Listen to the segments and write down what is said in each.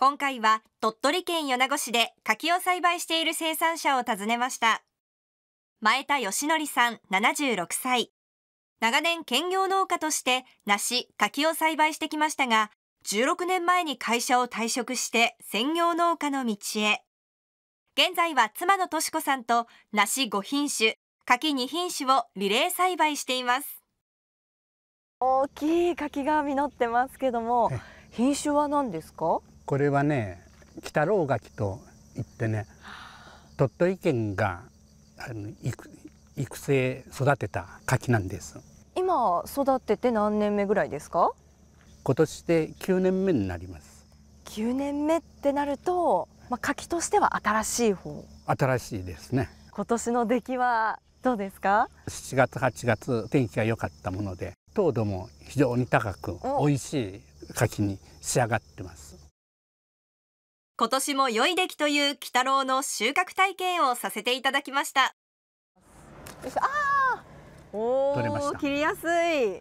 今回は鳥取県米子市で柿を栽培している生産者を訪ねました前田義則さん76歳長年兼業農家として梨柿を栽培してきましたが16年前に会社を退職して専業農家の道へ現在は妻の敏子さんと梨5品種柿2品種をリレー栽培しています大きい柿が実ってますけども品種は何ですかこれはね北郎垣と言ってね鳥取県があの育成育てた柿なんです今育てて何年目ぐらいですか今年で9年目になります9年目ってなると、まあ、柿としては新しい方新しいですね今年の出来はどうですか7月8月天気が良かったもので糖度も非常に高く美味しい柿に仕上がってます今年も良い出来という鬼太郎の収穫体験をさせていただきましたあお取れました切りやすい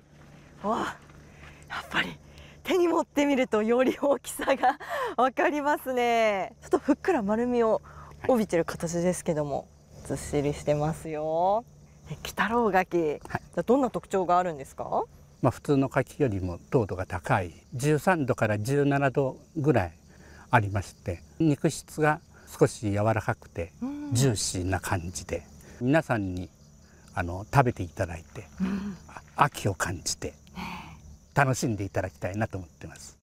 わやっぱり手に持ってみるとより大きさがわかりますねちょっとふっくら丸みを帯びてる形ですけども、はい、ずっしりしてますよ鬼太郎柿、はい、じゃどんな特徴があるんですかまあ普通の柿よりも糖度が高い13度から17度ぐらいありまして肉質が少し柔らかくてジューシーな感じで、皆さんにあの食べていただいて、秋を感じて楽しんでいただきたいなと思ってます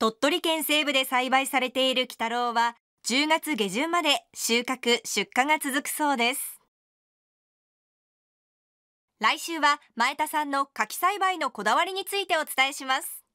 鳥取県西部で栽培されている鬼太郎は10月下旬まで収穫出荷が続くそうです来週は前田さんの柿栽培のこだわりについてお伝えします